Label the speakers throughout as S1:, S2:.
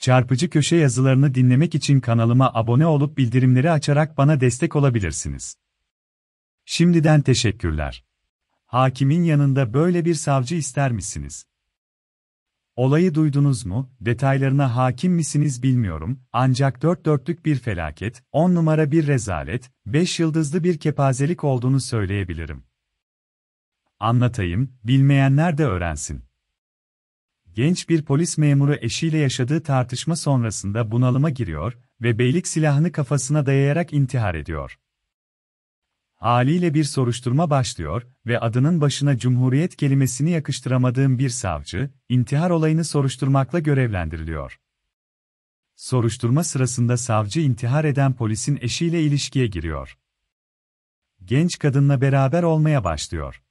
S1: Çarpıcı köşe yazılarını dinlemek için kanalıma abone olup bildirimleri açarak bana destek olabilirsiniz. Şimdiden teşekkürler. Hakimin yanında böyle bir savcı ister misiniz? Olayı duydunuz mu? Detaylarına hakim misiniz bilmiyorum. Ancak dört dörtlük bir felaket, on numara bir rezalet, beş yıldızlı bir kepazelik olduğunu söyleyebilirim. Anlatayım, bilmeyenler de öğrensin. Genç bir polis memuru eşiyle yaşadığı tartışma sonrasında bunalıma giriyor ve beylik silahını kafasına dayayarak intihar ediyor. Haliyle bir soruşturma başlıyor ve adının başına cumhuriyet kelimesini yakıştıramadığım bir savcı, intihar olayını soruşturmakla görevlendiriliyor. Soruşturma sırasında savcı intihar eden polisin eşiyle ilişkiye giriyor. Genç kadınla beraber olmaya başlıyor.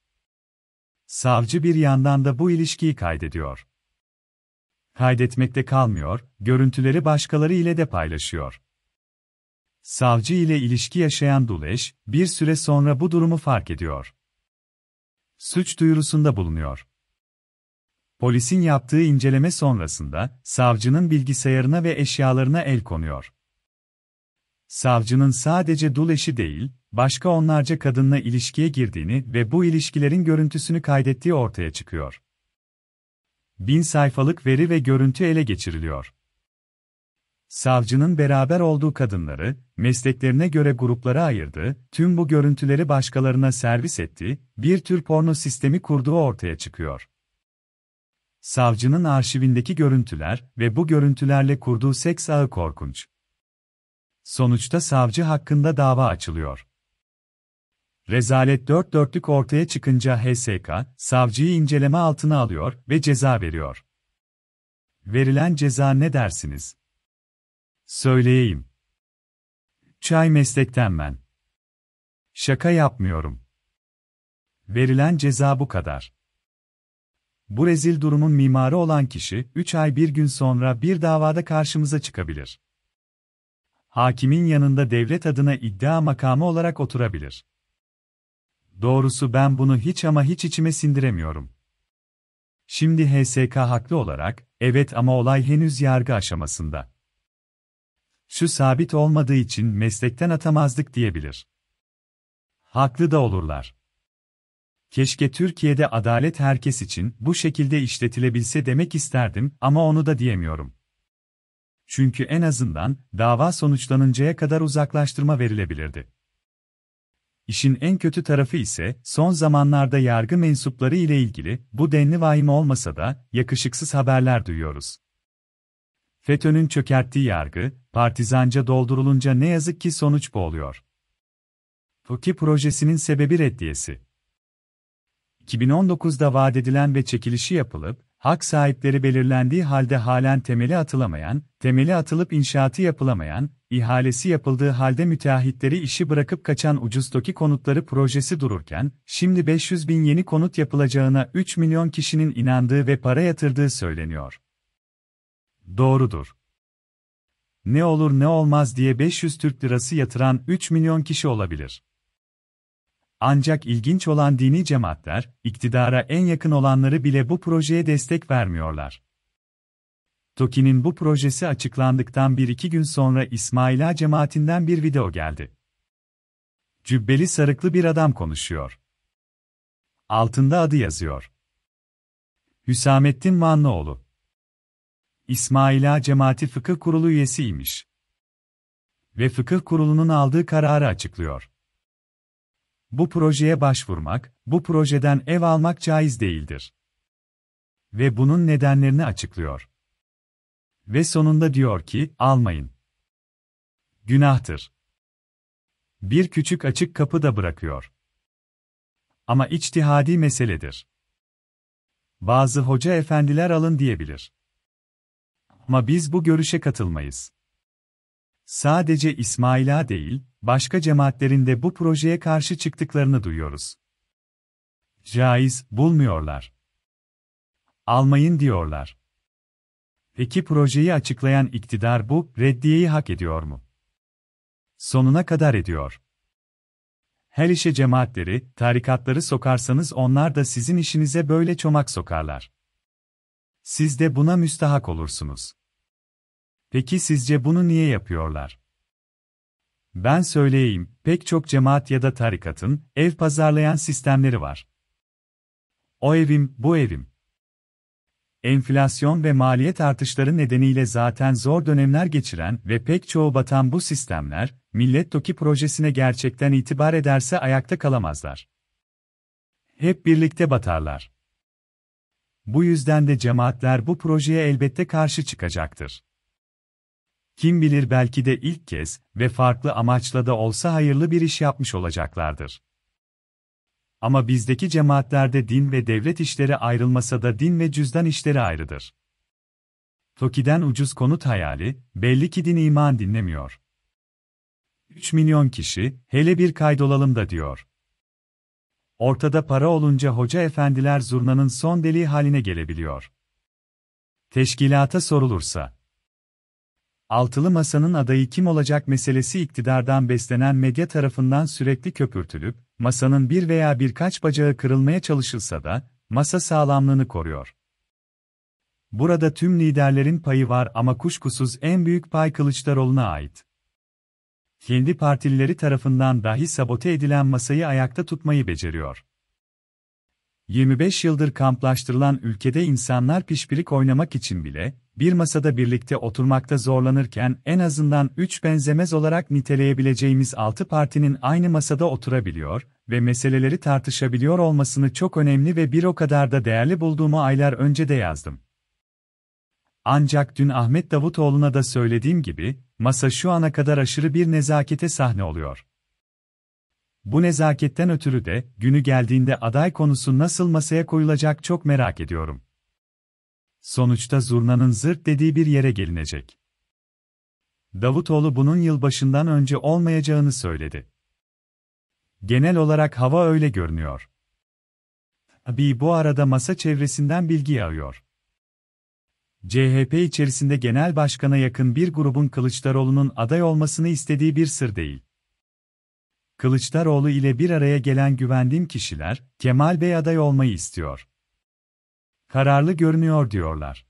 S1: Savcı bir yandan da bu ilişkiyi kaydediyor kaydetmekte kalmıyor, görüntüleri başkaları ile de paylaşıyor. Savcı ile ilişki yaşayan Duleş, bir süre sonra bu durumu fark ediyor. Suç duyurusunda bulunuyor. Polisin yaptığı inceleme sonrasında, savcının bilgisayarına ve eşyalarına el konuyor. Savcının sadece Duleş'i değil, başka onlarca kadınla ilişkiye girdiğini ve bu ilişkilerin görüntüsünü kaydettiği ortaya çıkıyor. Bin sayfalık veri ve görüntü ele geçiriliyor. Savcının beraber olduğu kadınları, mesleklerine göre gruplara ayırdı, tüm bu görüntüleri başkalarına servis etti, bir tür porno sistemi kurduğu ortaya çıkıyor. Savcının arşivindeki görüntüler ve bu görüntülerle kurduğu seks ağı korkunç. Sonuçta savcı hakkında dava açılıyor. Rezalet dört dörtlük ortaya çıkınca HSK, savcıyı inceleme altına alıyor ve ceza veriyor. Verilen ceza ne dersiniz? Söyleyeyim. Çay meslekten ben. Şaka yapmıyorum. Verilen ceza bu kadar. Bu rezil durumun mimarı olan kişi, 3 ay bir gün sonra bir davada karşımıza çıkabilir. Hakimin yanında devlet adına iddia makamı olarak oturabilir. Doğrusu ben bunu hiç ama hiç içime sindiremiyorum. Şimdi HSK haklı olarak, evet ama olay henüz yargı aşamasında. Şu sabit olmadığı için meslekten atamazdık diyebilir. Haklı da olurlar. Keşke Türkiye'de adalet herkes için bu şekilde işletilebilse demek isterdim ama onu da diyemiyorum. Çünkü en azından dava sonuçlanıncaya kadar uzaklaştırma verilebilirdi. İşin en kötü tarafı ise son zamanlarda yargı mensupları ile ilgili bu denli vahim olmasa da yakışıksız haberler duyuyoruz. FETÖ'nün çökerttiği yargı, partizanca doldurulunca ne yazık ki sonuç boğuluyor. oluyor. projesinin sebebi reddiyesi. 2019'da vaat edilen ve çekilişi yapılıp, hak sahipleri belirlendiği halde halen temeli atılamayan, temeli atılıp inşaatı yapılamayan, ihalesi yapıldığı halde müteahhitleri işi bırakıp kaçan ucuz toki konutları projesi dururken, şimdi 500 bin yeni konut yapılacağına 3 milyon kişinin inandığı ve para yatırdığı söyleniyor. Doğrudur. Ne olur ne olmaz diye 500 Türk lirası yatıran 3 milyon kişi olabilir. Ancak ilginç olan dini cemaatler, iktidara en yakın olanları bile bu projeye destek vermiyorlar. TOKİ'nin bu projesi açıklandıktan bir iki gün sonra İsmaila cemaatinden bir video geldi. Cübbeli sarıklı bir adam konuşuyor. Altında adı yazıyor. Hüsamettin Vanlıoğlu. İsmaila Cemaati Fıkıh Kurulu üyesiymiş. Ve Fıkıh Kurulu'nun aldığı kararı açıklıyor. Bu projeye başvurmak, bu projeden ev almak caiz değildir. Ve bunun nedenlerini açıklıyor. Ve sonunda diyor ki, almayın. Günahtır. Bir küçük açık kapı da bırakıyor. Ama içtihadi meseledir. Bazı hoca efendiler alın diyebilir. Ama biz bu görüşe katılmayız. Sadece İsmaila değil, başka cemaatlerin de bu projeye karşı çıktıklarını duyuyoruz. Caiz bulmuyorlar. Almayın diyorlar. Peki projeyi açıklayan iktidar bu reddiyeyi hak ediyor mu? Sonuna kadar ediyor. Her işe cemaatleri, tarikatları sokarsanız onlar da sizin işinize böyle çomak sokarlar. Siz de buna müstahak olursunuz. Peki sizce bunu niye yapıyorlar? Ben söyleyeyim, pek çok cemaat ya da tarikatın ev pazarlayan sistemleri var. O evim, bu evim. Enflasyon ve maliyet artışları nedeniyle zaten zor dönemler geçiren ve pek çoğu batan bu sistemler, Millet Toki projesine gerçekten itibar ederse ayakta kalamazlar. Hep birlikte batarlar. Bu yüzden de cemaatler bu projeye elbette karşı çıkacaktır. Kim bilir belki de ilk kez ve farklı amaçla da olsa hayırlı bir iş yapmış olacaklardır. Ama bizdeki cemaatlerde din ve devlet işleri ayrılmasa da din ve cüzdan işleri ayrıdır. Tokiden ucuz konut hayali, belli ki din iman dinlemiyor. 3 milyon kişi, hele bir kaydolalım da diyor. Ortada para olunca hoca efendiler zurnanın son deliği haline gelebiliyor. Teşkilata sorulursa, altılı masanın adayı kim olacak meselesi iktidardan beslenen medya tarafından sürekli köpürtülüp, masanın bir veya birkaç bacağı kırılmaya çalışılsa da, masa sağlamlığını koruyor. Burada tüm liderlerin payı var ama kuşkusuz en büyük pay Kılıçdaroğlu'na ait. Kendi partilileri tarafından dahi sabote edilen masayı ayakta tutmayı beceriyor. 25 yıldır kamplaştırılan ülkede insanlar pişpirik oynamak için bile, bir masada birlikte oturmakta zorlanırken en azından 3 benzemez olarak niteleyebileceğimiz 6 partinin aynı masada oturabiliyor ve meseleleri tartışabiliyor olmasını çok önemli ve bir o kadar da değerli bulduğumu aylar önce de yazdım. Ancak dün Ahmet Davutoğlu'na da söylediğim gibi, masa şu ana kadar aşırı bir nezakete sahne oluyor. Bu nezaketten ötürü de, günü geldiğinde aday konusu nasıl masaya koyulacak çok merak ediyorum. Sonuçta zurnanın zırt dediği bir yere gelinecek. Davutoğlu bunun yılbaşından önce olmayacağını söyledi. Genel olarak hava öyle görünüyor. Abi bu arada masa çevresinden bilgi alıyor. CHP içerisinde genel başkana yakın bir grubun Kılıçdaroğlu'nun aday olmasını istediği bir sır değil. Kılıçdaroğlu ile bir araya gelen güvendiğim kişiler, Kemal Bey aday olmayı istiyor. Kararlı görünüyor diyorlar.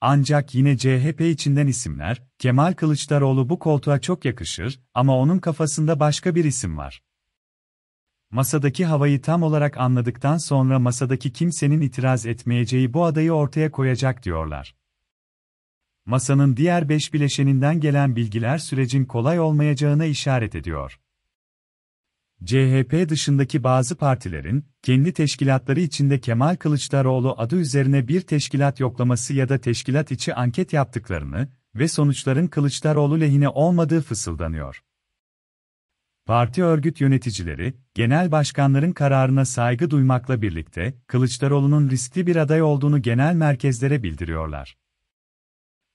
S1: Ancak yine CHP içinden isimler, Kemal Kılıçdaroğlu bu koltuğa çok yakışır ama onun kafasında başka bir isim var. Masadaki havayı tam olarak anladıktan sonra masadaki kimsenin itiraz etmeyeceği bu adayı ortaya koyacak diyorlar. Masanın diğer beş bileşeninden gelen bilgiler sürecin kolay olmayacağına işaret ediyor. CHP dışındaki bazı partilerin, kendi teşkilatları içinde Kemal Kılıçdaroğlu adı üzerine bir teşkilat yoklaması ya da teşkilat içi anket yaptıklarını ve sonuçların Kılıçdaroğlu lehine olmadığı fısıldanıyor. Parti örgüt yöneticileri, genel başkanların kararına saygı duymakla birlikte, Kılıçdaroğlu'nun riskli bir aday olduğunu genel merkezlere bildiriyorlar.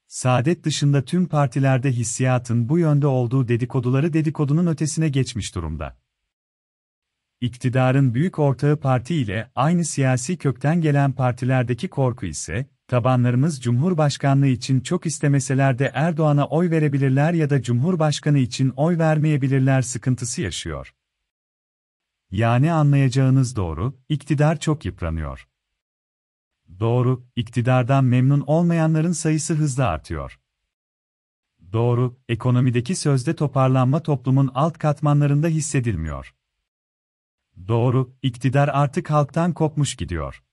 S1: Saadet dışında tüm partilerde hissiyatın bu yönde olduğu dedikoduları dedikodunun ötesine geçmiş durumda iktidarın büyük ortağı parti ile aynı siyasi kökten gelen partilerdeki korku ise, tabanlarımız Cumhurbaşkanlığı için çok istemeseler de Erdoğan'a oy verebilirler ya da Cumhurbaşkanı için oy vermeyebilirler sıkıntısı yaşıyor. Yani anlayacağınız doğru, iktidar çok yıpranıyor. Doğru, iktidardan memnun olmayanların sayısı hızla artıyor. Doğru, ekonomideki sözde toparlanma toplumun alt katmanlarında hissedilmiyor. Doğru, iktidar artık halktan kopmuş gidiyor.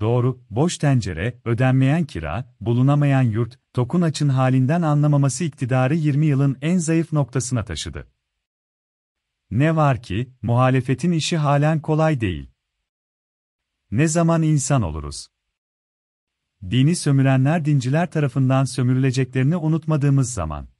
S1: Doğru, boş tencere, ödenmeyen kira, bulunamayan yurt, tokun açın halinden anlamaması iktidarı 20 yılın en zayıf noktasına taşıdı. Ne var ki, muhalefetin işi halen kolay değil. Ne zaman insan oluruz? Dini sömürenler dinciler tarafından sömürüleceklerini unutmadığımız zaman.